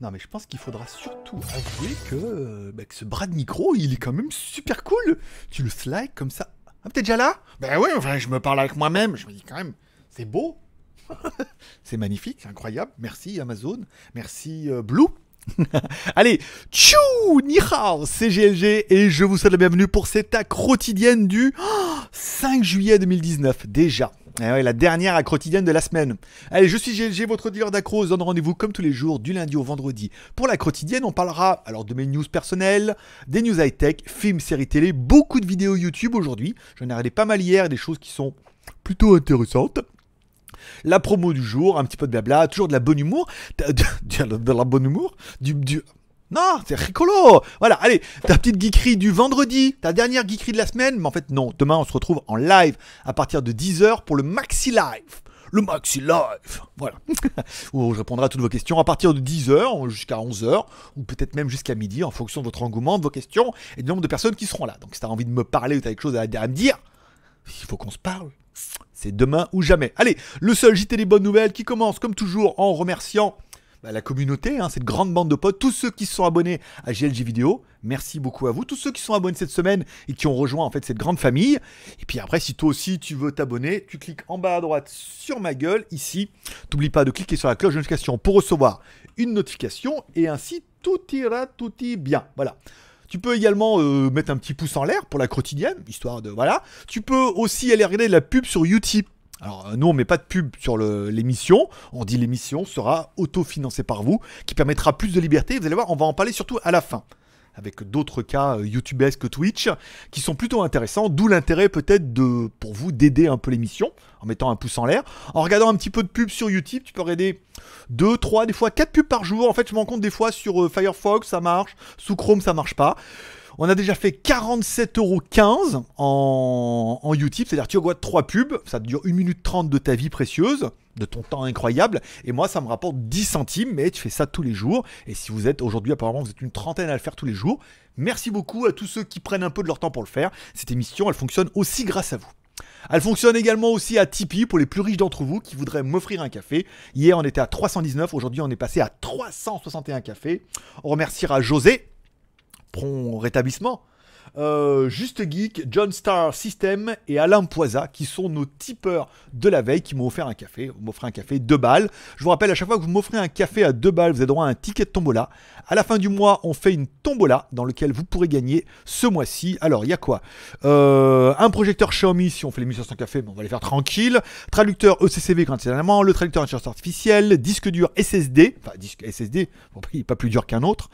Non, mais je pense qu'il faudra surtout avouer euh, bah, que, ce bras de micro, il est quand même super cool. Tu le slides comme ça. Ah, t'es déjà là Ben oui, enfin, je me parle avec moi-même. Je me dis quand même, c'est beau. c'est magnifique, c'est incroyable. Merci Amazon. Merci euh, Blue. Allez, tchou, ni hao, c'est GLG et je vous souhaite la bienvenue pour cette acrotidienne quotidienne du 5 juillet 2019 déjà. Eh la dernière à quotidienne de la semaine. Allez, je suis GLG, votre dealer d'accro. donne rendez-vous comme tous les jours, du lundi au vendredi. Pour la quotidienne, on parlera alors de mes news personnelles, des news high-tech, films, séries télé, beaucoup de vidéos YouTube aujourd'hui. J'en ai regardé pas mal hier, des choses qui sont plutôt intéressantes. La promo du jour, un petit peu de blabla, toujours de la bonne humour, de, la bonne humour, du, du non, c'est rigolo. Voilà, allez, ta petite geekerie du vendredi, ta dernière geekerie de la semaine, mais en fait non, demain on se retrouve en live à partir de 10h pour le Maxi Live. Le Maxi Live, voilà. Où je répondrai à toutes vos questions à partir de 10h jusqu'à 11h, ou peut-être même jusqu'à midi, en fonction de votre engouement, de vos questions et du nombre de personnes qui seront là. Donc si tu envie de me parler ou t'as quelque chose à, à me dire, il faut qu'on se parle. C'est demain ou jamais. Allez, le seul JT des bonnes nouvelles qui commence comme toujours en remerciant bah, la communauté, hein, cette grande bande de potes, tous ceux qui sont abonnés à GLG Vidéo, merci beaucoup à vous, tous ceux qui sont abonnés cette semaine et qui ont rejoint en fait cette grande famille. Et puis après, si toi aussi tu veux t'abonner, tu cliques en bas à droite sur ma gueule, ici. T'oublie pas de cliquer sur la cloche de notification pour recevoir une notification et ainsi tout ira tout ira bien. Voilà. Tu peux également euh, mettre un petit pouce en l'air pour la quotidienne, histoire de... Voilà. Tu peux aussi aller regarder la pub sur Utip. Alors euh, nous on met pas de pub sur l'émission, on dit l'émission sera auto-financée par vous, qui permettra plus de liberté, vous allez voir on va en parler surtout à la fin avec d'autres cas euh, YouTube que Twitch, qui sont plutôt intéressants, d'où l'intérêt peut-être de, pour vous d'aider un peu l'émission, en mettant un pouce en l'air. En regardant un petit peu de pub sur YouTube, tu peux aider 2, 3, des fois 4 pubs par jour. En fait, je me compte des fois sur euh, Firefox, ça marche, sous Chrome, ça marche pas. On a déjà fait 47,15€ en, en YouTube, c'est-à-dire tu regardes 3 pubs, ça te dure 1 minute 30 de ta vie précieuse de ton temps incroyable. Et moi, ça me rapporte 10 centimes, mais tu fais ça tous les jours. Et si vous êtes aujourd'hui, apparemment, vous êtes une trentaine à le faire tous les jours. Merci beaucoup à tous ceux qui prennent un peu de leur temps pour le faire. Cette émission, elle fonctionne aussi grâce à vous. Elle fonctionne également aussi à Tipeee pour les plus riches d'entre vous qui voudraient m'offrir un café. Hier, on était à 319, aujourd'hui, on est passé à 361 cafés. On remerciera José, prompt rétablissement, euh, Juste Geek, John Star System et Alain Poisa, qui sont nos tipeurs de la veille, qui m'ont offert un café. Vous m'offrez un café Deux balles. Je vous rappelle, à chaque fois que vous m'offrez un café à deux balles, vous avez droit à un ticket de tombola. À la fin du mois, on fait une tombola dans lequel vous pourrez gagner ce mois-ci. Alors, il y a quoi euh, Un projecteur Xiaomi, si on fait les 1500 cafés, mais on va les faire tranquille. Traducteur ECCV, quand Le traducteur intelligence artificielle. Disque dur SSD. Enfin, disque SSD, il n'est pas plus dur qu'un autre.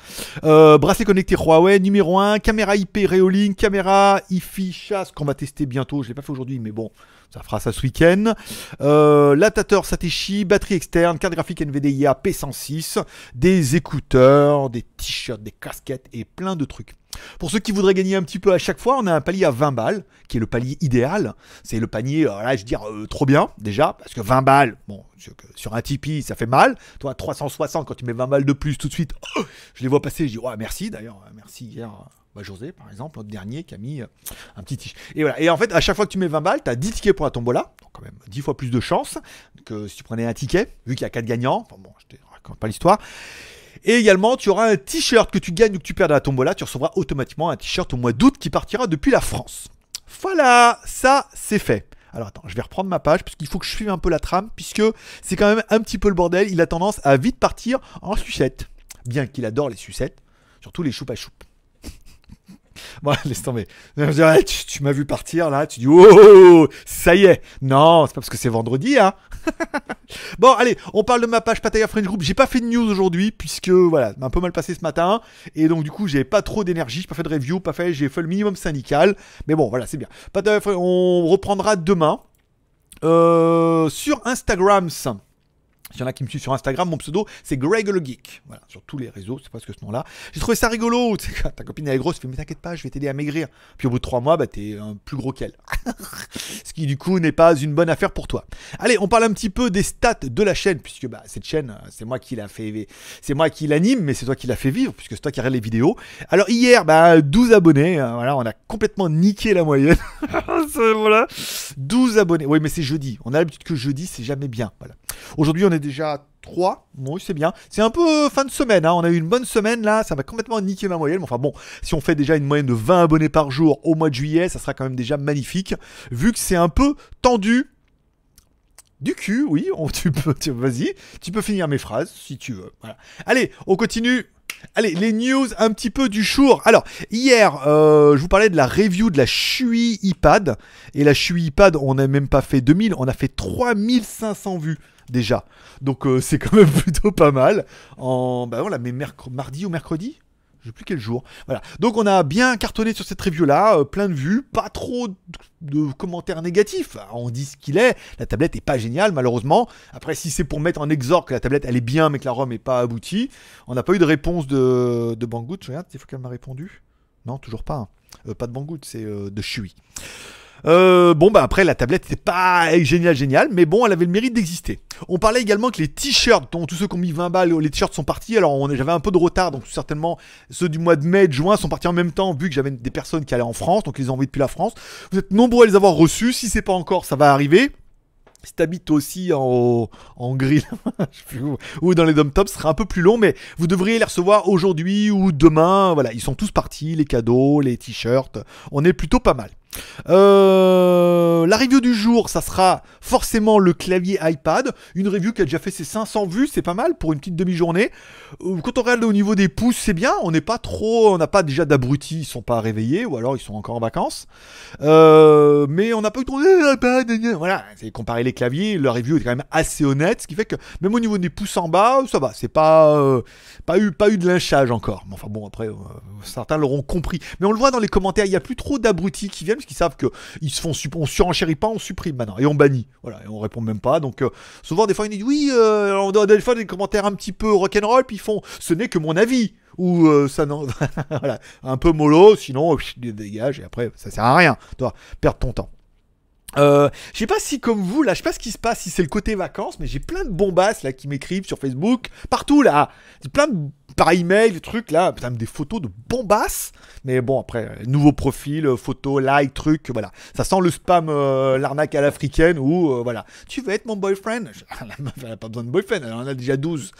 Euh, bracelet connecté Huawei, numéro 1. Caméra IP Réo Ligne, caméra, hi-fi, chasse qu'on va tester bientôt. Je ne l'ai pas fait aujourd'hui, mais bon, ça fera ça ce week-end. Euh, Latateur Satéchi, batterie externe, carte graphique NVDIA P106, des écouteurs, des t-shirts, des casquettes et plein de trucs. Pour ceux qui voudraient gagner un petit peu à chaque fois, on a un palier à 20 balles, qui est le palier idéal. C'est le panier, euh, là je veux dire, euh, trop bien déjà, parce que 20 balles, bon, sur un Tipeee, ça fait mal. Toi, 360, quand tu mets 20 balles de plus tout de suite, oh, je les vois passer, je dis, ouais, merci d'ailleurs, merci hier. Bah, José, par exemple, notre dernier, qui a mis euh, un petit t-shirt. Et voilà. Et en fait, à chaque fois que tu mets 20 balles, tu as 10 tickets pour la tombola. Donc, quand même, 10 fois plus de chance que si tu prenais un ticket, vu qu'il y a 4 gagnants. bon, je te raconte pas l'histoire. Et également, tu auras un t-shirt que tu gagnes ou que tu perds à la tombola. Tu recevras automatiquement un t-shirt au mois d'août qui partira depuis la France. Voilà, ça c'est fait. Alors attends, je vais reprendre ma page parce qu'il faut que je suive un peu la trame puisque c'est quand même un petit peu le bordel. Il a tendance à vite partir en sucette, bien qu'il adore les sucettes, surtout les à choupes voilà laisse tomber. tu, m'as vu partir là, tu dis oh, oh, oh, oh, ça y est. Non, c'est pas parce que c'est vendredi, hein. bon, allez, on parle de ma page Pataya French Group. J'ai pas fait de news aujourd'hui puisque voilà, m'a un peu mal passé ce matin et donc du coup j'ai pas trop d'énergie, j'ai pas fait de review, pas fait, j'ai fait le minimum syndical. Mais bon, voilà, c'est bien. Pataya on reprendra demain euh, sur Instagram. S'il y en a qui me suivent sur Instagram, mon pseudo, c'est Greg le Geek. Voilà, sur tous les réseaux, c'est presque ce nom-là. J'ai trouvé ça rigolo. Ta copine, elle est grosse, mais t'inquiète pas, je vais t'aider à maigrir. Puis au bout de trois mois, bah, t'es un plus gros qu'elle. ce qui, du coup, n'est pas une bonne affaire pour toi. Allez, on parle un petit peu des stats de la chaîne, puisque bah, cette chaîne, euh, c'est moi qui l'a fait. C'est moi qui l'anime, mais c'est toi qui l'a fait vivre, puisque c'est toi qui arrête les vidéos. Alors, hier, bah, 12 abonnés. Euh, voilà, on a complètement niqué la moyenne. voilà. 12 abonnés. Oui, mais c'est jeudi. On a l'habitude que jeudi, c'est jamais bien. Voilà. Aujourd'hui, on est déjà 3. Oui, c'est bien. C'est un peu euh, fin de semaine. Hein. On a eu une bonne semaine là. Ça va complètement niqué ma moyenne. enfin bon, si on fait déjà une moyenne de 20 abonnés par jour au mois de juillet, ça sera quand même déjà magnifique. Vu que c'est un peu tendu. Du cul, oui. tu peux, vas-y. Tu peux finir mes phrases si tu veux. Allez, on continue. Allez, les news un petit peu du jour. Alors, hier, euh, je vous parlais de la review de la Chui iPad. Et la Chui iPad, on n'a même pas fait 2000, on a fait 3500 vues déjà. Donc euh, c'est quand même plutôt pas mal. En, bah, voilà, mais mardi ou mercredi je sais plus quel jour. Voilà. Donc on a bien cartonné sur cette review-là, euh, plein de vues, pas trop de, commentaires négatifs. Ah, on dit ce qu'il est, la tablette n'est pas géniale malheureusement. Après si c'est pour mettre en exor que la tablette elle est bien mais que la ROM est pas aboutie, on n'a pas eu de réponse de, de Banggood. Regarde, il faut qu'elle m'a répondu. Non, toujours pas. Hein. Euh, pas de Banggood, c'est euh, de Chewy. Euh, bon, bah après, la tablette c'était pas génial génial mais bon, elle avait le mérite d'exister. On parlait également que les t-shirts, dont tous ceux qui ont mis 20 balles, les t-shirts sont partis. Alors, j'avais un peu de retard, donc certainement ceux du mois de mai de juin sont partis en même temps, vu que j'avais des personnes qui allaient en France, donc ils ont envoyés depuis la France. Vous êtes nombreux à les avoir reçus. Si c'est pas encore, ça va arriver. Si t'habites aussi en, en ou dans les dom tops, ce sera un peu plus long, mais vous devriez les recevoir aujourd'hui ou demain. Voilà, ils sont tous partis, les cadeaux, les t-shirts. On est plutôt pas mal. Euh, la review du jour, ça sera forcément le clavier iPad. Une review qui a déjà fait ses 500 vues, c'est pas mal pour une petite demi-journée. Euh, quand on regarde au niveau des pouces, c'est bien. On n'est pas trop, on n'a pas déjà d'abrutis, ils sont pas réveillés ou alors ils sont encore en vacances. Euh, mais on n'a pas eu trop. Voilà, c'est comparer les claviers. La review est quand même assez honnête, ce qui fait que même au niveau des pouces en bas, ça va. C'est pas, pas eu, pas eu de lynchage encore. Mais enfin bon, après certains l'auront compris. Mais on le voit dans les commentaires, il n'y a plus trop d'abrutis qui viennent qui savent que ils se font on surenchérit pas, on supprime maintenant et on bannit. Voilà, et on répond même pas. Donc euh, souvent des fois ils disent oui, euh, on donne des fois des commentaires un petit peu rock'n'roll, puis ils font ce n'est que mon avis ou euh, ça non, un peu mollo, sinon les dégage et après ça sert à rien, toi, perdre ton temps. Euh, je sais pas si comme vous là, je sais pas ce qui se passe, si c'est le côté vacances, mais j'ai plein de bombasses là qui m'écrivent sur Facebook, partout là, plein de par email, des trucs là, putain, des photos de bombasses. Mais bon, après, nouveau profil, euh, photo, like, truc, voilà. Ça sent le spam, euh, l'arnaque à l'africaine ou euh, voilà. Tu veux être mon boyfriend La meuf, elle a pas besoin de boyfriend, elle en a déjà 12,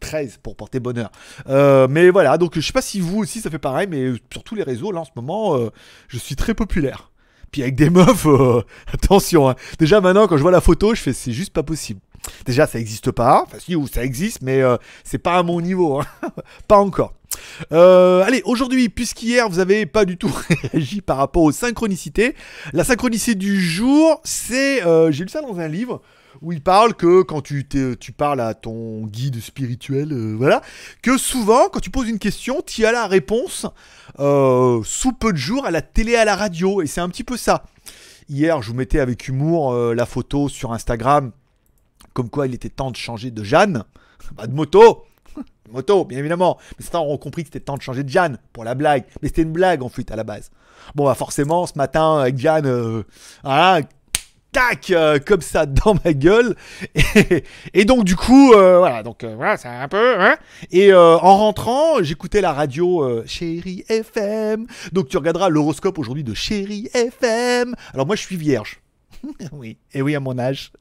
13 pour porter bonheur. Euh, mais voilà, donc je sais pas si vous aussi ça fait pareil, mais sur tous les réseaux, là en ce moment, je suis très populaire. Puis avec des meufs, oh, attention. Hein. Déjà maintenant, quand je vois la photo, je fais c'est juste pas possible. Déjà, ça n'existe pas. Enfin, si, ou ça existe, mais euh, c'est pas à mon niveau. Hein. pas encore. Euh, allez, aujourd'hui, puisqu'hier vous avez pas du tout réagi par rapport aux synchronicités, la synchronicité du jour, c'est. Euh, j'ai lu ça dans un livre où il parle que quand tu, tu parles à ton guide spirituel, euh, voilà, que souvent, quand tu poses une question, tu as la réponse euh, sous peu de jours à la télé, à la radio. Et c'est un petit peu ça. Hier, je vous mettais avec humour euh, la photo sur Instagram, comme quoi il était temps de changer de Jeanne, de moto moto, bien évidemment. Mais certains auront compris que c'était temps de changer de Jeanne pour la blague. Mais c'était une blague en fuite à la base. Bon, bah forcément, ce matin, avec Jeanne, voilà, tac, euh, comme ça dans ma gueule. Et, donc du coup, euh, voilà, donc euh, voilà, c'est un peu. Hein et euh, en rentrant, j'écoutais la radio Chérie FM. Donc tu regarderas l'horoscope aujourd'hui de Chérie FM. Alors moi, je suis vierge. oui, et oui, à mon âge.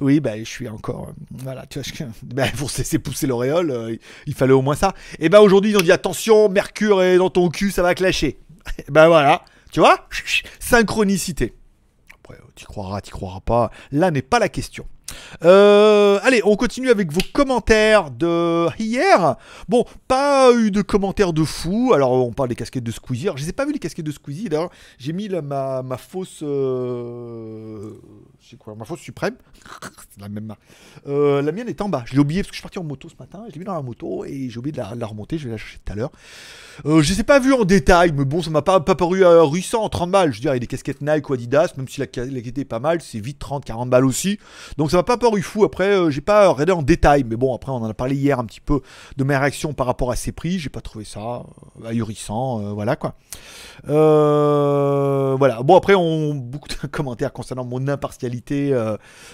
Oui, ben, je suis encore. voilà, tu vois, je, bah, pour cesser de pousser l'auréole, il fallait au moins ça. Et ben, aujourd'hui, ils ont dit attention, Mercure est dans ton cul, ça va clasher. ben voilà, tu vois, synchronicité. Tu croiras, tu croiras pas, là n'est pas la question. Euh, allez, on continue avec vos commentaires de hier. Bon, pas eu de commentaires de fou. Alors, on parle des casquettes de Squeezie. Alors, je les ai pas vu les casquettes de Squeezie. D'ailleurs, j'ai mis ma, fausse. Euh, c'est quoi Ma fausse suprême. la même marque. Euh, la mienne est en bas. Je l'ai oublié parce que je suis parti en moto ce matin. Je l'ai mis dans la moto et j'ai oublié de la, remonter. Je vais la chercher tout à l'heure. je ne ai pas vu en détail, mais bon, ça m'a pas, pas paru à ruissant, 30 balles. Je veux dire, il y a des casquettes Nike ou Adidas, même si la, qualité pas mal, c'est vite 30-40 balles aussi. Donc, ça m'a pas paru fou. Après, euh, j'ai pas regardé en détail, mais bon, après, on en a parlé hier un petit peu de mes réactions par rapport à ces prix. J'ai pas trouvé ça euh, ahurissant, euh, voilà quoi. voilà. Bon, après, on beaucoup de commentaires concernant mon impartialité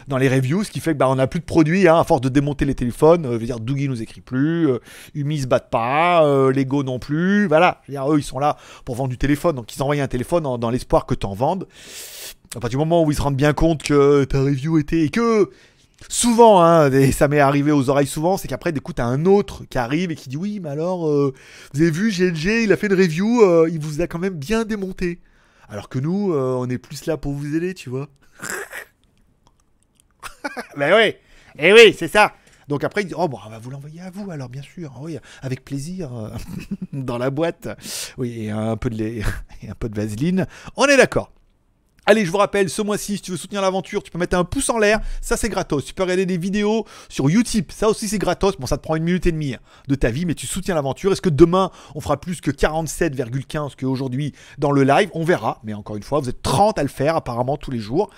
dans les reviews, ce qui fait que bah, on a plus de produits hein, à force de démonter les téléphones. je veux dire, Dougie nous écrit plus, Umi se bat pas, Lego non plus. Voilà. Je eux, ils sont là pour vendre du téléphone, donc ils envoient un téléphone dans l'espoir que tu t'en vendes à du moment où ils se rendent bien compte que ta review était et que souvent, hein, et ça m'est arrivé aux oreilles souvent, c'est qu'après, du t'as un autre qui arrive et qui dit oui, mais alors, euh, vous avez vu, GLG, il a fait une review, euh, il vous a quand même bien démonté. Alors que nous, euh, on est plus là pour vous aider, tu vois. ben oui, et eh oui, c'est ça. Donc après, il dit, oh bon, on va vous l'envoyer à vous, alors bien sûr, oui, avec plaisir, dans la boîte. Oui, et un peu de, lait, et un peu de vaseline. On est d'accord. Allez, je vous rappelle, ce mois-ci, si tu veux soutenir l'aventure, tu peux mettre un pouce en l'air, ça c'est gratos. Tu peux regarder des vidéos sur Utip, ça aussi c'est gratos. Bon, ça te prend une minute et demie de ta vie, mais tu soutiens l'aventure. Est-ce que demain, on fera plus que 47,15 qu'aujourd'hui dans le live On verra, mais encore une fois, vous êtes 30 à le faire apparemment tous les jours.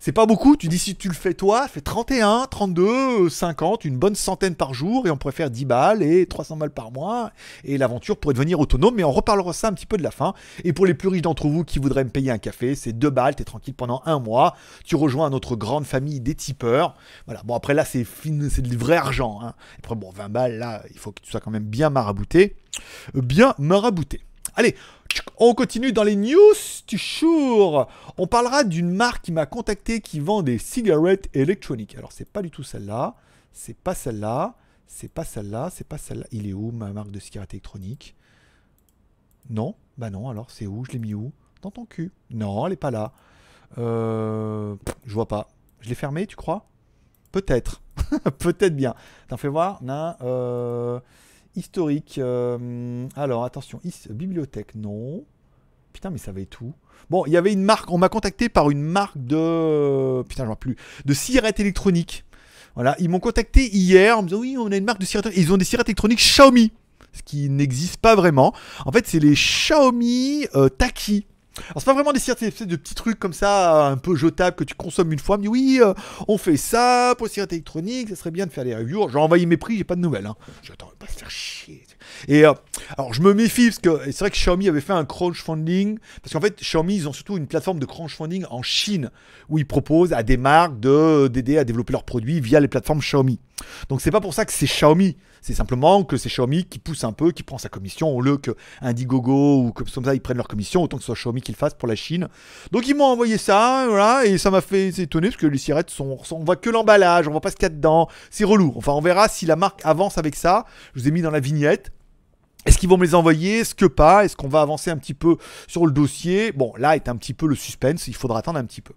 C'est pas beaucoup, tu dis si tu le fais toi, fais 31, 32, 50, une bonne centaine par jour et on pourrait faire 10 balles et 300 balles par mois et l'aventure pourrait devenir autonome mais on reparlera ça un petit peu de la fin. Et pour les plus riches d'entre vous qui voudraient me payer un café, c'est 2 balles, t'es tranquille pendant un mois, tu rejoins notre grande famille des tipeurs. Voilà, bon après là c'est c'est du vrai argent. Hein. Après bon 20 balles là, il faut que tu sois quand même bien marabouté. Bien marabouté. Allez, on continue dans les news du jour. On parlera d'une marque qui m'a contacté qui vend des cigarettes électroniques. Alors, c'est pas du tout celle-là. C'est pas celle-là. C'est pas celle-là. C'est pas celle-là. Il est où ma marque de cigarettes électronique Non Bah non, alors c'est où Je l'ai mis où Dans ton cul. Non, elle est pas là. Euh, je vois pas. Je l'ai fermé, tu crois Peut-être. Peut-être bien. T'en fais voir. Non. Euh historique. Euh, alors, attention, bibliothèque, non. Putain, mais ça va tout. Bon, il y avait une marque, on m'a contacté par une marque de. Euh, putain, je vois plus. De cigarettes électroniques. Voilà, ils m'ont contacté hier en me disant oui, on a une marque de cigarettes. Ils ont des cigarettes électroniques Xiaomi, ce qui n'existe pas vraiment. En fait, c'est les Xiaomi euh, Taki. Alors c'est pas vraiment des circuits, c'est de petits trucs comme ça, euh, un peu jetables que tu consommes une fois. Mais oui, euh, on fait ça pour les électronique. électroniques, ça serait bien de faire des reviews. J'ai envoyé mes prix, j'ai pas de nouvelles. Hein. J'attends, pas faire chier. Et euh, alors je me méfie parce que c'est vrai que Xiaomi avait fait un crowdfunding parce qu'en fait Xiaomi ils ont surtout une plateforme de crowdfunding en Chine où ils proposent à des marques de d'aider à développer leurs produits via les plateformes Xiaomi. Donc c'est pas pour ça que c'est Xiaomi, c'est simplement que c'est Xiaomi qui pousse un peu, qui prend sa commission, au lieu que Indiegogo ou comme ça ils prennent leur commission, autant que ce soit Xiaomi qui le fasse pour la Chine. Donc ils m'ont envoyé ça, voilà, et ça m'a fait étonner parce que les cigarettes sont, on voit que l'emballage, on voit pas ce qu'il y a dedans, c'est relou. Enfin on verra si la marque avance avec ça. Je vous ai mis dans la vignette, est-ce qu'ils vont me les envoyer Est-ce que pas Est-ce qu'on va avancer un petit peu sur le dossier Bon, là est un petit peu le suspense, il faudra attendre un petit peu.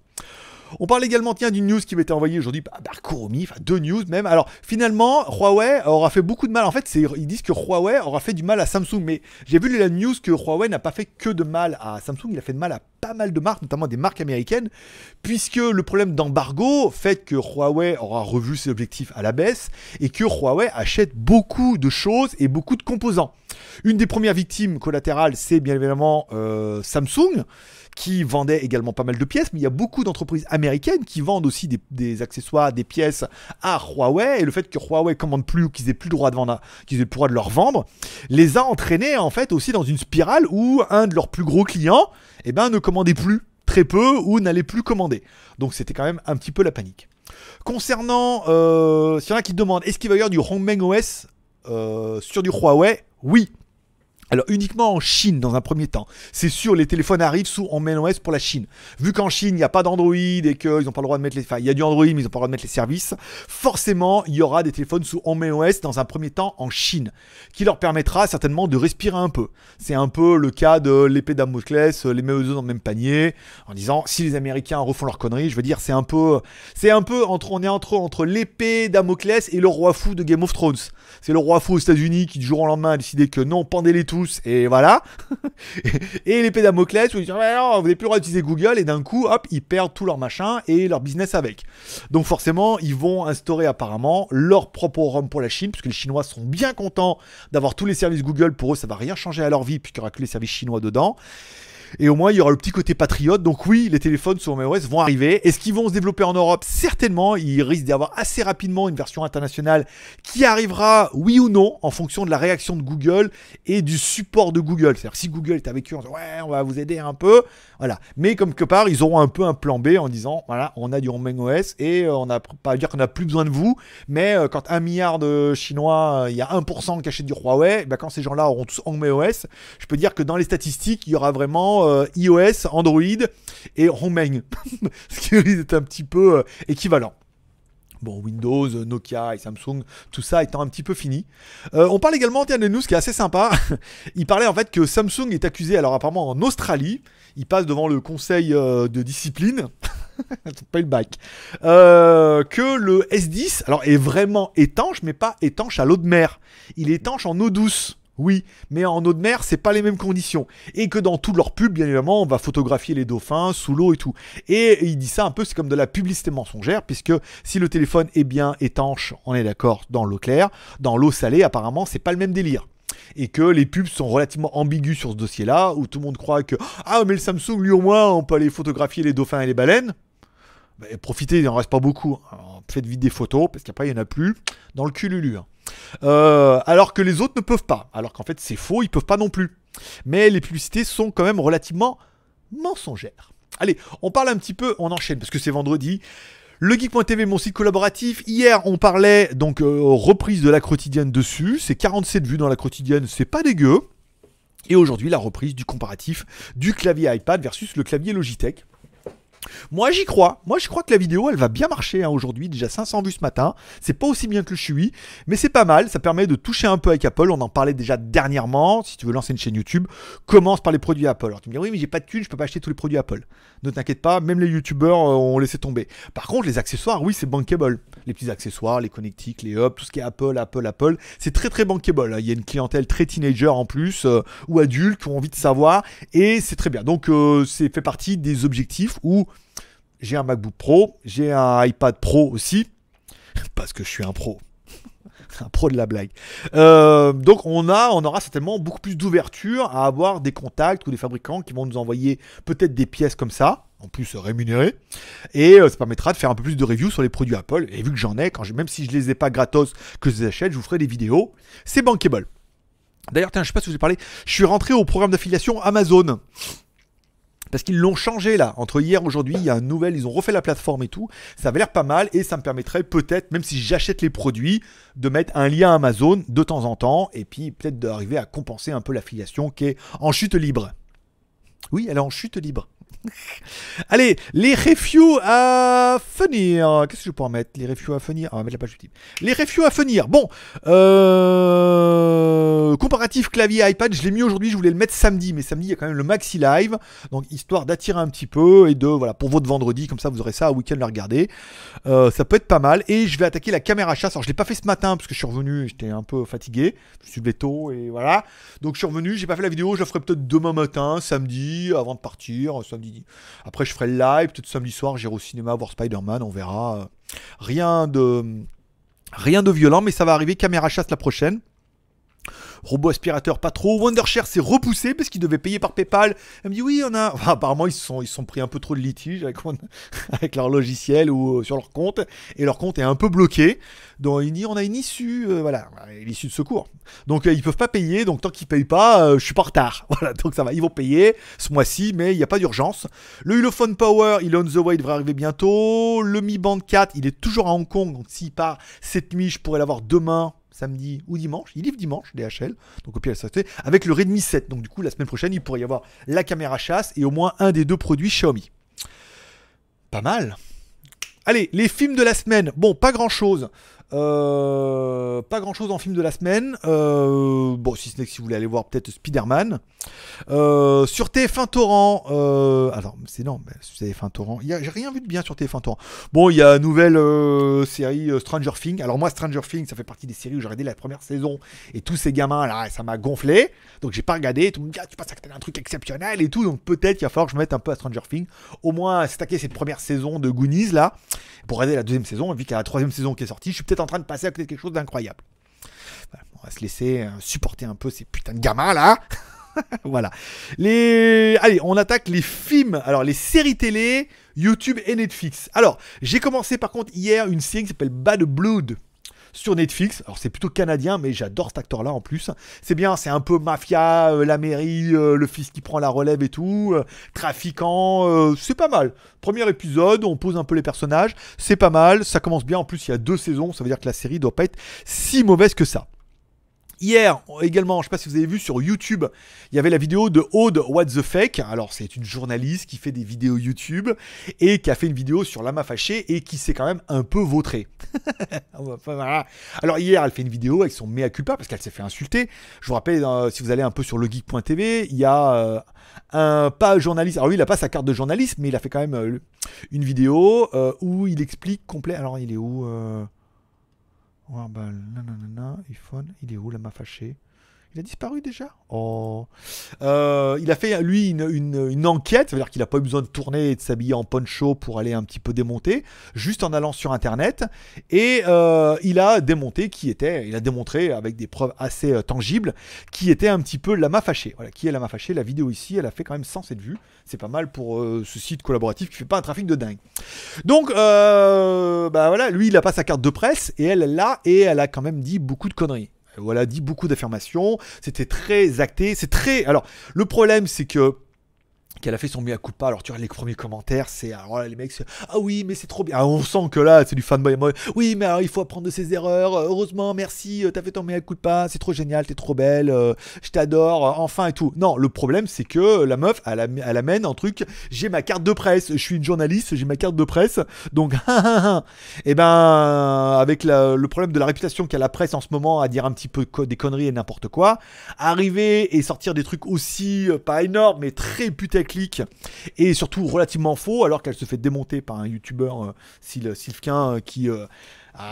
On parle également, tiens, d'une news qui m'était envoyée aujourd'hui par ah, bah, Kuromi, enfin deux news même. Alors finalement, Huawei aura fait beaucoup de mal. En fait, ils disent que Huawei aura fait du mal à Samsung, mais j'ai vu la news que Huawei n'a pas fait que de mal à Samsung, il a fait de mal à pas mal de marques, notamment des marques américaines, puisque le problème d'embargo fait que Huawei aura revu ses objectifs à la baisse et que Huawei achète beaucoup de choses et beaucoup de composants. Une des premières victimes collatérales, c'est bien évidemment euh, Samsung qui vendait également pas mal de pièces, mais il y a beaucoup d'entreprises américaines qui vendent aussi des, accessoires, des pièces à Huawei, et le fait que Huawei commande plus ou qu'ils aient plus le droit de vendre, qu'ils aient le droit de leur vendre, les a entraînés en fait aussi dans une spirale où un de leurs plus gros clients, eh ben, ne commandait plus très peu ou n'allait plus commander. Donc c'était quand même un petit peu la panique. Concernant, euh, s'il y en a qui demandent, est-ce qu'il va y avoir du Hongmeng OS euh, sur du Huawei Oui. Alors uniquement en Chine dans un premier temps. C'est sûr, les téléphones arrivent sous en pour la Chine. Vu qu'en Chine, il n'y a pas d'Android et qu'ils n'ont pas le droit de mettre les... Enfin, il y a du Android, mais ils n'ont pas le droit de mettre les services. Forcément, il y aura des téléphones sous en dans un premier temps en Chine, qui leur permettra certainement de respirer un peu. C'est un peu le cas de l'épée d'Amoclès, euh, les mêmes dans le même panier, en disant si les Américains refont leur connerie, je veux dire, c'est un peu... C'est un peu entre... On est entre, entre l'épée d'Amoclès et le roi fou de Game of Thrones c'est le roi fou aux États-Unis qui, du jour au lendemain, a décidé que non, pendez-les tous, et voilà. et les d'Amoclès, vous ah, vous n'avez plus le droit d'utiliser Google, et d'un coup, hop, ils perdent tout leur machin et leur business avec. Donc, forcément, ils vont instaurer apparemment leur propre ROM pour la Chine, puisque les Chinois seront bien contents d'avoir tous les services Google. Pour eux, ça va rien changer à leur vie, puisqu'il n'y aura que les services chinois dedans. Et au moins, il y aura le petit côté patriote. Donc oui, les téléphones sur HomeOS vont arriver. Est-ce qu'ils vont se développer en Europe Certainement. Il risque d'y avoir assez rapidement une version internationale qui arrivera, oui ou non, en fonction de la réaction de Google et du support de Google. C'est-à-dire si Google est avec eux, on ouais, on va vous aider un peu. Voilà. Mais quelque part, ils auront un peu un plan B en disant, voilà, on a du HomeOS OS et euh, on n'a pas à dire qu'on n'a plus besoin de vous. Mais euh, quand un milliard de Chinois, euh, il y a 1% caché du Huawei, ben quand ces gens-là auront tous HomeOS OS, je peux dire que dans les statistiques, il y aura vraiment euh, iOS, Android et Romaine, ce qui est un petit peu euh, équivalent. Bon, Windows, Nokia et Samsung, tout ça étant un petit peu fini. Euh, on parle également tiens, de ce qui est assez sympa. il parlait en fait que Samsung est accusé, alors apparemment en Australie, il passe devant le conseil de discipline. pas le bac. que le S10 alors, est vraiment étanche, mais pas étanche à l'eau de mer. Il est étanche en eau douce oui, mais en eau de mer, c'est pas les mêmes conditions. Et que dans toutes leurs pubs, bien évidemment, on va photographier les dauphins sous l'eau et tout. Et il dit ça un peu, c'est comme de la publicité mensongère, puisque si le téléphone est bien étanche, on est d'accord, dans l'eau claire, dans l'eau salée, apparemment, c'est pas le même délire et que les pubs sont relativement ambiguës sur ce dossier-là, où tout le monde croit que ah mais le Samsung lui au moins on peut aller photographier les dauphins et les baleines. Bah, profitez, il n'en reste pas beaucoup. Hein. faites vite des photos, parce qu'après, il n'y en a plus dans le cululu. Hein. Euh, alors que les autres ne peuvent pas. Alors qu'en fait, c'est faux, ils peuvent pas non plus. Mais les publicités sont quand même relativement mensongères. Allez, on parle un petit peu, on enchaîne, parce que c'est vendredi. Le Geek.tv, mon site collaboratif. Hier, on parlait donc euh, reprise de la quotidienne dessus. C'est 47 vues dans la quotidienne, c'est pas dégueu. Et aujourd'hui, la reprise du comparatif du clavier iPad versus le clavier Logitech. Moi, j'y crois. Moi, je crois que la vidéo, elle va bien marcher hein, aujourd'hui. Déjà 500 vues ce matin. C'est pas aussi bien que le Chui, mais c'est pas mal. Ça permet de toucher un peu avec Apple. On en parlait déjà dernièrement. Si tu veux lancer une chaîne YouTube, commence par les produits Apple. Alors, tu me dis, oui, mais j'ai pas de thunes. je peux pas acheter tous les produits Apple. Ne t'inquiète pas, même les YouTubeurs euh, ont laissé tomber. Par contre, les accessoires, oui, c'est bankable. Les petits accessoires, les connectiques, les hubs, tout ce qui est Apple, Apple, Apple, c'est très très bankable. Il y a une clientèle très teenager en plus, euh, ou adulte, qui ont envie de savoir, et c'est très bien. Donc, euh, c'est fait partie des objectifs où j'ai un MacBook Pro, j'ai un iPad Pro aussi, parce que je suis un pro. un pro de la blague. Euh, donc on a, on aura certainement beaucoup plus d'ouverture à avoir des contacts ou des fabricants qui vont nous envoyer peut-être des pièces comme ça, en plus rémunérées, et euh, ça permettra de faire un peu plus de reviews sur les produits Apple. Et vu que j'en ai, quand même si je les ai pas gratos, que je les achète, je vous ferai des vidéos. C'est bankable. D'ailleurs, je sais pas si vous avez parlé, je suis rentré au programme d'affiliation Amazon parce qu'ils l'ont changé là. Entre hier, et aujourd'hui, il y a un nouvel, ils ont refait la plateforme et tout. Ça avait l'air pas mal et ça me permettrait peut-être, même si j'achète les produits, de mettre un lien Amazon de temps en temps et puis peut-être d'arriver à compenser un peu l'affiliation qui est en chute libre. Oui, elle est en chute libre. Allez, les refus à venir. Qu'est-ce que je peux mettre Les refus à venir. Ah, on va mettre la page YouTube. Les refus à venir. Bon, euh, comparatif clavier iPad, je l'ai mis aujourd'hui, je voulais le mettre samedi, mais samedi il y a quand même le maxi live, donc histoire d'attirer un petit peu et de voilà pour votre vendredi, comme ça vous aurez ça à week-end à regarder. Euh, ça peut être pas mal. Et je vais attaquer la caméra chasse. Alors je l'ai pas fait ce matin parce que je suis revenu, j'étais un peu fatigué, je suis levé tôt et voilà. Donc je suis revenu, j'ai pas fait la vidéo, je la ferai peut-être demain matin, samedi, avant de partir, après, je ferai le live. Peut-être samedi soir, j'irai au cinéma voir Spider-Man. On verra. Rien de, rien de violent, mais ça va arriver. Caméra chasse la prochaine. Robot aspirateur, pas trop. Wondershare s'est repoussé parce qu'il devait payer par PayPal. Elle me dit oui, on a. apparemment, ils sont, ils sont pris un peu trop de litiges avec, leur logiciel ou euh, sur leur compte. Et leur compte est un peu bloqué. Donc, il dit on a une issue, euh, voilà, l'issue de secours. Donc, ils euh, ils peuvent pas payer. Donc, tant qu'ils payent pas, je suis pas en retard. Voilà, donc ça va. Ils vont payer ce mois-ci, mais il n'y a pas d'urgence. Le Ulophone Power, il est on the way, il devrait arriver bientôt. Le Mi Band 4, il est toujours à Hong Kong. Donc, s'il part cette nuit, je pourrais l'avoir demain samedi ou dimanche. Il livre dimanche, DHL, donc au pire, ça la avec le Redmi 7. Donc du coup, la semaine prochaine, il pourrait y avoir la caméra chasse et au moins un des deux produits Xiaomi. Pas mal. Allez, les films de la semaine. Bon, pas grand chose. Euh, pas grand chose en film de la semaine. Euh, bon, si ce n'est que si vous voulez aller voir peut-être Spider-Man. Euh, sur TF1 Torrent. alors, c'est non, mais TF1 Torrent. J'ai rien vu de bien sur TF1 Torrent. Bon, il y a une nouvelle série Stranger Things. Alors, moi, Stranger Things, ça fait partie des séries où j'ai regardé la première saison et tous ces gamins là, ça m'a gonflé. Donc, j'ai pas regardé. Tout le monde me dit, ah, tu penses que t'as un truc exceptionnel et tout. Donc, peut-être qu'il va falloir que je mette un peu à Stranger Things. Au moins, stacker cette première saison de Goonies là pour regarder la deuxième saison. Vu qu'il y a la troisième saison qui est sortie, je suis peut-être en train de passer à quelque chose d'incroyable. on va se laisser euh, supporter un peu ces putains de gamins là. voilà. Les... Allez, on attaque les films. Alors, les séries télé, YouTube et Netflix. Alors, j'ai commencé par contre hier une série qui s'appelle Bad Blood sur Netflix. Alors c'est plutôt canadien, mais j'adore cet acteur-là en plus. C'est bien, c'est un peu mafia, euh, la mairie, euh, le fils qui prend la relève et tout, euh, trafiquant, c'est pas mal. Premier épisode, on pose un peu les personnages, c'est pas mal, ça commence bien. En plus, il y a deux saisons, ça veut dire que la série doit pas être si mauvaise que ça. Hier, également, je ne sais pas si vous avez vu sur YouTube, il y avait la vidéo de Aude What the Fake. Alors, c'est une journaliste qui fait des vidéos YouTube et qui a fait une vidéo sur l'ama fâchée et qui s'est quand même un peu vautré. Alors hier, elle fait une vidéo avec son mea culpa parce qu'elle s'est fait insulter. Je vous rappelle, euh, si vous allez un peu sur legeek.tv, il y a euh, un pas journaliste. Alors lui, il a pas sa carte de journaliste, mais il a fait quand même euh, une vidéo où il explique complet. Alors il est où oh, ah, bah, iPhone, il est où la m'a fâchée il a disparu déjà oh. euh, il a fait, lui, une, enquête. cest à dire qu'il n'a pas eu besoin de tourner et de s'habiller en poncho pour aller un petit peu démonter. Juste en allant sur Internet. Et euh, il a démonté qui était, il a démontré avec des preuves assez euh, tangibles, qui était un petit peu la fâchée. Voilà, qui est Lama fâchée La vidéo ici, elle a fait quand même 107 vues. C'est pas mal pour ce site collaboratif qui fait pas un trafic de dingue. Donc, bah voilà, lui, il a pas sa carte de presse. Et elle, elle l'a. Et elle a quand même dit beaucoup de conneries. Voilà, dit beaucoup d'affirmations. C'était très acté. C'est très. Alors, le problème, c'est que qu'elle a fait son coup de pas. Alors tu vois les premiers commentaires, c'est alors les mecs, ah oui mais c'est trop bien. Ah, on sent que là c'est du fanboy. Oui mais alors, il faut apprendre de ses erreurs. Euh, heureusement merci, euh, t'as fait ton coup de pas, c'est trop génial, t'es trop belle, euh, je t'adore, enfin et tout. Non le problème c'est que la meuf elle, amène un truc. J'ai ma carte de presse, je suis une journaliste, j'ai ma carte de presse. Donc et eh ben avec le problème de la réputation qu'a la presse en ce moment à dire un petit peu des conneries et n'importe quoi, arriver et sortir des trucs aussi pas énormes mais très putain et surtout relativement faux, alors qu'elle se fait démonter par un youtubeur euh, euh qui euh,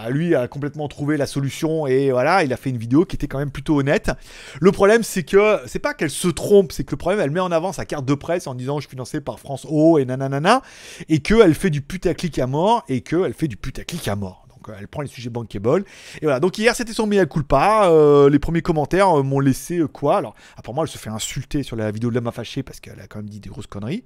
lui a complètement trouvé la solution et voilà, il a fait une vidéo qui était quand même plutôt honnête. Le problème c'est que c'est pas qu'elle se trompe, c'est que le problème elle met en avant sa carte de presse en disant je suis financé par France O et nananana et qu'elle fait du putaclic à mort et qu'elle fait du putaclic à mort elle prend les sujets bankable. Et voilà, donc hier c'était son meilleur culpa. Euh, les premiers commentaires euh, m'ont laissé euh, quoi Alors, apparemment, elle se fait insulter sur la vidéo de l'homme fâché parce qu'elle a quand même dit des grosses conneries.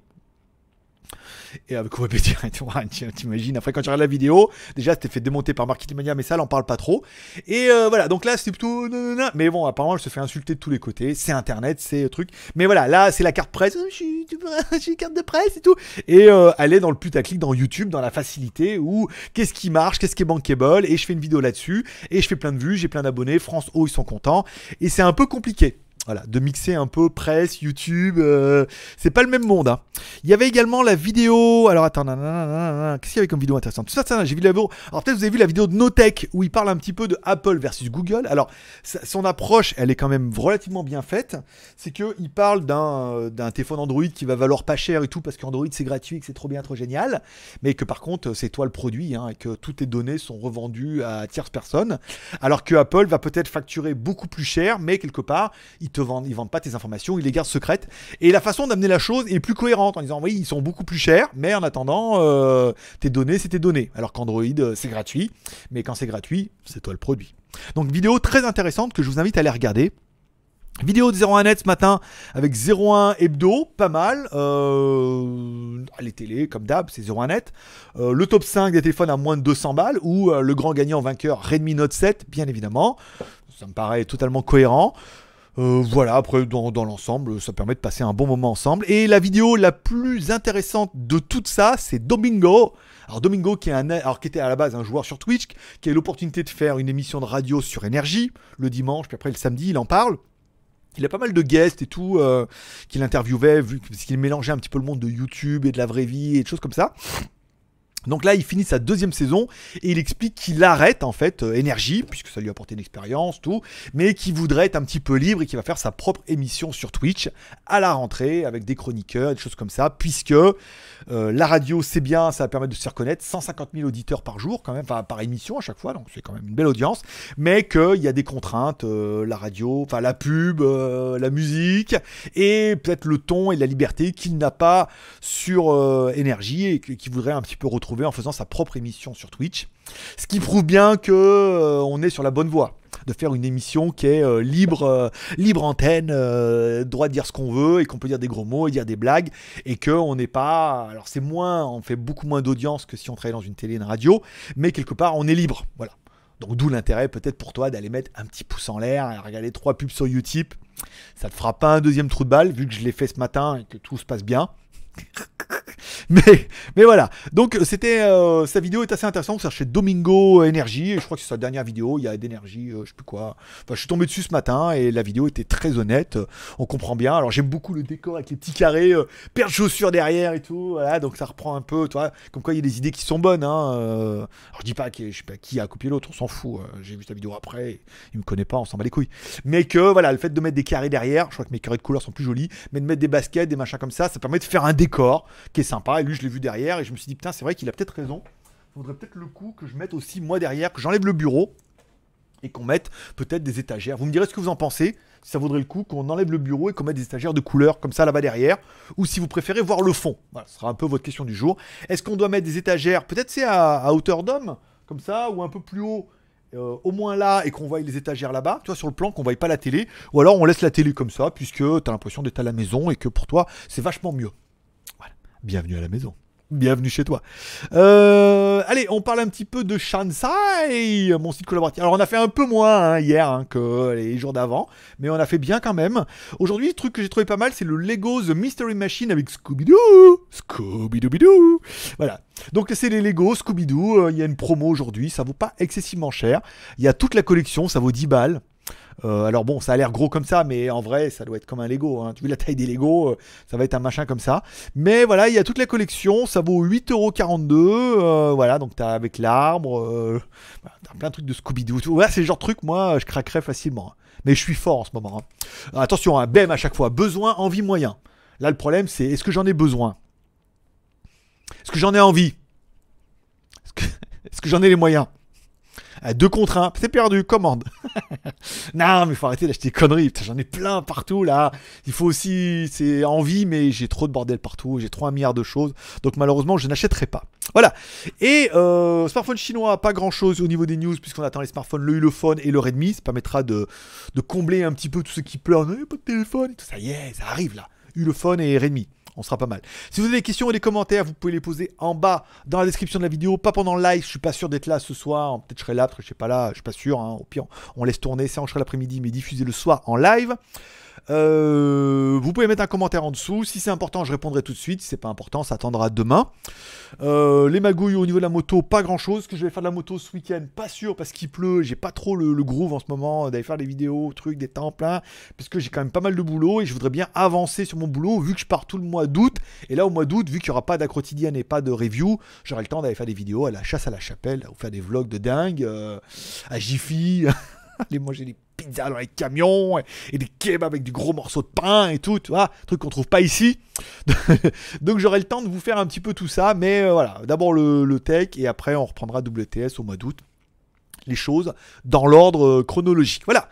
Et avec Webedia hein, tu t'imagines. Après, quand tu regardes la vidéo, déjà, c'était fait démonter par Mania, mais ça, elle parle pas trop. Et euh, voilà, donc là, c'est plutôt. Mais bon, apparemment, elle se fait insulter de tous les côtés. C'est Internet, c'est truc. Mais voilà, là, c'est la carte presse. Oh, j'ai une carte de presse et tout. Et euh, elle est dans le putaclic, dans YouTube, dans la facilité où qu'est-ce qui marche, qu'est-ce qui est bankable. Et je fais une vidéo là-dessus. Et je fais plein de vues, j'ai plein d'abonnés. France O, oh, ils sont contents. Et c'est un peu compliqué. Voilà, de mixer un peu presse, YouTube, euh, c'est pas le même monde. Hein. Il y avait également la vidéo. Alors attends, qu'est-ce qu'il y avait comme vidéo intéressante Tout ça, j'ai vu la vidéo. Alors peut-être vous avez vu la vidéo de Notech où il parle un petit peu de Apple versus Google. Alors son approche, elle est quand même relativement bien faite. C'est que il parle d'un euh, téléphone Android qui va valoir pas cher et tout parce qu'Android c'est gratuit, que c'est trop bien, trop génial, mais que par contre c'est toi le produit hein, et que toutes tes données sont revendues à tierces personnes. Alors que Apple va peut-être facturer beaucoup plus cher, mais quelque part il ils ne ils vendent pas tes informations, ils les gardent secrètes. Et la façon d'amener la chose est plus cohérente en disant oui, ils sont beaucoup plus chers, mais en attendant, euh, tes données, c'est tes données. Alors qu'Android, euh, c'est gratuit, mais quand c'est gratuit, c'est toi le produit. Donc vidéo très intéressante que je vous invite à aller regarder. Vidéo de 01net ce matin avec 01 hebdo, pas mal. Euh, les télés, comme d'hab, c'est 01net. le top 5 des téléphones à moins de 200 balles ou le grand gagnant vainqueur Redmi Note 7, bien évidemment. Ça me paraît totalement cohérent. Euh, voilà, après, dans, dans l'ensemble, ça permet de passer un bon moment ensemble. Et la vidéo la plus intéressante de tout ça, c'est Domingo. Alors Domingo, qui, est un, alors, qui était à la base un joueur sur Twitch, qui a eu l'opportunité de faire une émission de radio sur énergie le dimanche, puis après le samedi, il en parle. Il a pas mal de guests et tout, euh, qu'il interviewait, vu, qu'il mélangeait un petit peu le monde de YouTube et de la vraie vie et des choses comme ça. Donc là, il finit sa deuxième saison et il explique qu'il arrête en fait euh, énergie puisque ça lui a apporté une expérience, tout, mais qu'il voudrait être un petit peu libre et qu'il va faire sa propre émission sur Twitch à la rentrée avec des chroniqueurs, des choses comme ça, puisque euh, la radio c'est bien, ça va permettre de se faire connaître, 150 000 auditeurs par jour quand même, enfin par émission à chaque fois, donc c'est quand même une belle audience, mais qu'il y a des contraintes, euh, la radio, enfin la pub, la musique et peut-être le ton et la liberté qu'il n'a pas sur énergie et qu'il voudrait un petit peu retrouver en faisant sa propre émission sur Twitch. Ce qui prouve bien que euh, on est sur la bonne voie de faire une émission qui est euh, libre, euh, libre antenne, droit de dire ce qu'on veut et qu'on peut dire des gros mots et dire des blagues et que on n'est pas. Alors c'est moins, on fait beaucoup moins d'audience que si on travaillait dans une télé, une radio, mais quelque part on est libre, voilà. Donc d'où l'intérêt peut-être pour toi d'aller mettre un petit pouce en l'air et regarder trois pubs sur YouTube. Ça te fera pas un deuxième trou de balle vu que je l'ai fait ce matin et que tout se passe bien. Mais, mais voilà. Donc, c'était euh, sa vidéo est assez intéressante. C'est chez Domingo Energy. Et je crois que c'est sa dernière vidéo. Il y a d'énergie, euh, je sais plus quoi. Enfin, je suis tombé dessus ce matin et la vidéo était très honnête. On comprend bien. Alors, j'aime beaucoup le décor avec les petits carrés, euh, de chaussures derrière et tout. Voilà, donc ça reprend un peu. Toi, comme quoi, il y a des idées qui sont bonnes. Hein, euh. je dis pas, qui, je sais pas qui a copié l'autre. On s'en fout. J'ai vu sa vidéo après. Il me connaît pas. On s'en bat les couilles. Mais que, voilà, le fait de mettre des carrés derrière, je crois que mes carrés de couleur sont plus jolis. Mais de mettre des baskets, des machins comme ça, ça permet de faire un décor qui est sympa. Et lui, je l'ai vu derrière et je me suis dit, putain, c'est vrai qu'il a peut-être raison. Faudrait peut-être le coup que je mette aussi moi derrière, que j'enlève le bureau et qu'on mette peut-être des étagères. Vous me direz ce que vous en pensez, ça vaudrait le coup qu'on enlève le bureau et qu'on mette des étagères de couleur comme ça là-bas derrière, ou si vous préférez voir le fond. ce sera un peu votre question du jour. Est-ce qu'on doit mettre des étagères, peut-être c'est à, hauteur d'homme, comme ça, ou un peu plus haut euh, au moins là et qu'on voit les étagères là-bas, tu vois, sur le plan qu'on voit pas la télé, ou alors on laisse la télé comme ça, puisque tu as l'impression d'être à la maison et que pour toi c'est vachement mieux bienvenue à la maison. Bienvenue chez toi. Euh, allez, on parle un petit peu de Shansai, mon site collaboratif. Alors, on a fait un peu moins hein, hier hein, que les jours d'avant, mais on a fait bien quand même. Aujourd'hui, le truc que j'ai trouvé pas mal, c'est le Lego The Mystery Machine avec Scooby-Doo. doo Voilà. Donc, c'est les Lego Scooby-Doo. Euh, il y a une promo aujourd'hui. Ça vaut pas excessivement cher. Il y a toute la collection. Ça vaut 10 balles. Euh, alors bon, ça a l'air gros comme ça, mais en vrai, ça doit être comme un Lego. Hein. Tu vois la taille des Lego, euh, ça va être un machin comme ça. Mais voilà, il y a toute la collection, ça vaut 8,42€. Euh, voilà, donc t'as avec l'arbre, t'as plein de trucs de Scooby-Doo. Voilà, c'est le genre de truc, moi, je craquerais facilement. Hein. Mais je suis fort en ce moment. Hein. Attention, BEM à chaque fois, besoin, envie, moyen. Là, le problème, c'est est-ce que j'en ai besoin Est-ce que j'en ai envie Est-ce que j'en ai les moyens 2 contre 1. C'est perdu, commande. non, mais faut arrêter d'acheter des conneries. J'en ai plein partout là. Il faut aussi, c'est envie, mais j'ai trop de bordel partout. J'ai un milliards de choses. Donc malheureusement, je n'achèterai pas. Voilà. Et euh, smartphone chinois, pas grand chose au niveau des news, puisqu'on attend les smartphones, le Ulefone et le Redmi. Ça permettra de, combler un petit peu tous ceux qui pleurent. a pas de téléphone. Et tout ça y est, ça arrive là. Ulefone et Redmi on sera pas mal. Si vous avez des questions ou des commentaires, vous pouvez les poser en bas dans la description de la vidéo, pas pendant le live, je suis pas sûr d'être là ce soir, hein, peut-être je serai là, je sais pas là, je suis pas sûr, hein, au pire on laisse tourner, ça en sera l'après-midi, mais diffuser le soir en live. Euh, vous pouvez mettre un commentaire en dessous. Si c'est important, je répondrai tout de suite. Si c'est pas important, ça attendra demain. Euh, les magouilles au niveau de la moto, pas grand chose. Que je vais faire de la moto ce week-end, pas sûr parce qu'il pleut. J'ai pas trop le, groove en ce moment euh, d'aller faire des vidéos, trucs, des temps plein, parce que j'ai quand même pas mal de boulot et je voudrais bien avancer sur mon boulot vu que je pars tout le mois d'août. Et là, au mois d'août, vu qu'il y aura pas d'acrotidienne et pas de review, j'aurai le temps d'aller faire des vidéos à la chasse à la chapelle, ou faire des vlogs de dingue, à Jiffy, moi j'ai des pizza dans les et, des kebabs avec des gros morceaux de pain et tout, tu vois, truc qu'on trouve pas ici. Donc j'aurai le temps de vous faire un petit peu tout ça, mais euh, voilà, d'abord le, le tech et après on reprendra WTS au mois d'août les choses dans l'ordre euh, chronologique. Voilà.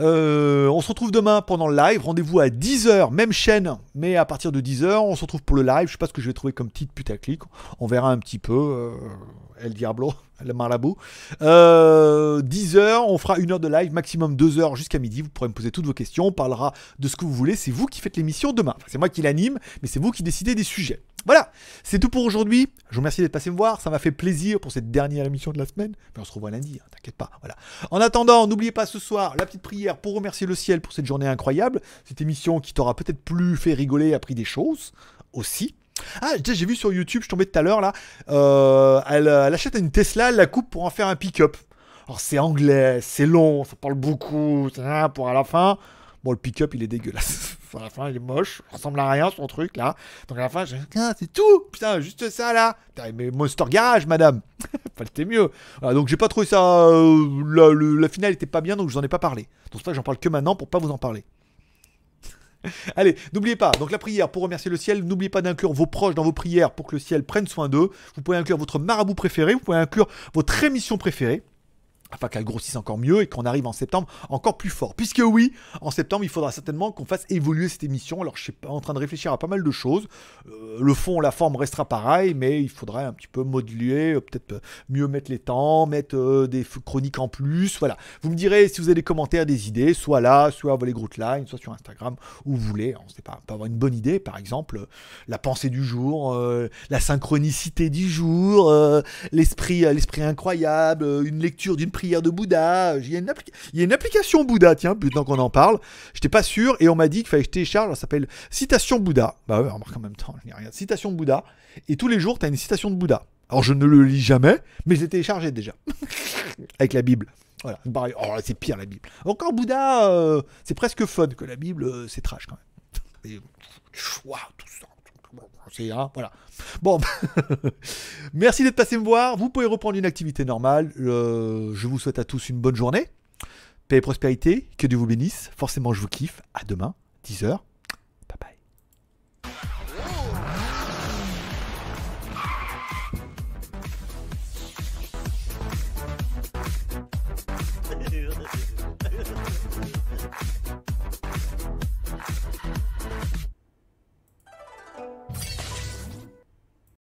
Euh, on se retrouve demain pendant le live. Rendez-vous à 10h, même chaîne, mais à partir de 10h, on se retrouve pour le live. Je sais pas ce que je vais trouver comme petite putaclic. On verra un petit peu. Euh, El Diablo, le Marabou. Euh, 10h, on fera une heure de live, maximum 2 heures jusqu'à midi. Vous pourrez me poser toutes vos questions. On parlera de ce que vous voulez. C'est vous qui faites l'émission demain. c'est moi qui l'anime, mais c'est vous qui décidez des sujets. Voilà, c'est tout pour aujourd'hui. Je vous remercie d'être passé me voir. Ça m'a fait plaisir pour cette dernière émission de la semaine. Mais on se revoit lundi, hein, t'inquiète pas. Voilà. En attendant, n'oubliez pas ce soir la petite prière pour remercier le ciel pour cette journée incroyable. Cette émission qui t'aura peut-être plus fait rigoler, appris des choses aussi. Ah, j'ai vu sur YouTube, je tombais tout à l'heure là. Euh, euh, elle, achète une Tesla, elle la coupe pour en faire un pick-up. Alors c'est anglais, c'est long, ça parle beaucoup, pour à la fin. Bon, le pick-up, il est dégueulasse. à la fin, il est moche. ressemble à rien, son truc, là. Donc, à la fin, ah, c'est tout Putain, juste ça, là mais Monster Garage, madame Fallait mieux. donc, j'ai pas trouvé ça. Euh, la, finale était pas bien, donc je vous en ai pas parlé. Donc, c'est pour ça que j'en parle que maintenant pour pas vous en parler. Allez, n'oubliez pas, donc la prière pour remercier le ciel, n'oubliez pas d'inclure vos proches dans vos prières pour que le ciel prenne soin d'eux. Vous pouvez inclure votre marabout préféré, vous pouvez inclure votre émission préférée afin qu'elle grossisse encore mieux et qu'on arrive en septembre encore plus fort. Puisque oui, en septembre, il faudra certainement qu'on fasse évoluer cette émission. Alors, je suis en train de réfléchir à pas mal de choses. Euh, le fond, la forme restera pareil, mais il faudrait un petit peu moduler, euh, peut-être euh, mieux mettre les temps, mettre des chroniques en plus. Voilà. Vous me direz si vous avez des commentaires, des idées, soit là, soit à les Line, soit sur Instagram, où vous voulez. On ne sait pas, on peut avoir une bonne idée, par exemple, la pensée du jour, la synchronicité du jour, l'esprit l'esprit incroyable, une lecture d'une prière de Bouddha. Il y, a une application Bouddha, tiens, maintenant qu'on en parle. J'étais pas sûr et on m'a dit qu'il fallait que je télécharge. ça s'appelle Citation Bouddha. Bah remarque en même temps, je rien. Citation Bouddha. Et tous les jours, tu as une citation de Bouddha. Alors je ne le lis jamais, mais je l'ai téléchargé déjà. Avec la Bible. Voilà, oh c'est pire la Bible. Encore Bouddha, euh, c'est presque fun que la Bible, euh, c'est trash quand même. Et, tout ça c'est hein, voilà. Bon, merci d'être passé me voir. Vous pouvez reprendre une activité normale. Euh, je vous souhaite à tous une bonne journée. Paix et prospérité. Que Dieu vous bénisse. Forcément, je vous kiffe. À demain, 10h.